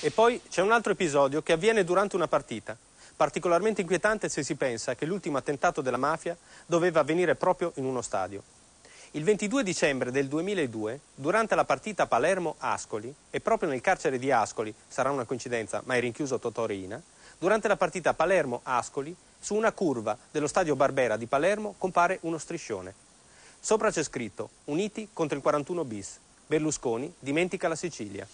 E poi c'è un altro episodio che avviene durante una partita, particolarmente inquietante se si pensa che l'ultimo attentato della mafia doveva avvenire proprio in uno stadio. Il 22 dicembre del 2002, durante la partita Palermo-Ascoli, e proprio nel carcere di Ascoli, sarà una coincidenza, ma è rinchiuso Totò Reina, durante la partita Palermo-Ascoli, su una curva dello stadio Barbera di Palermo compare uno striscione. Sopra c'è scritto Uniti contro il 41 bis. Berlusconi dimentica la Sicilia.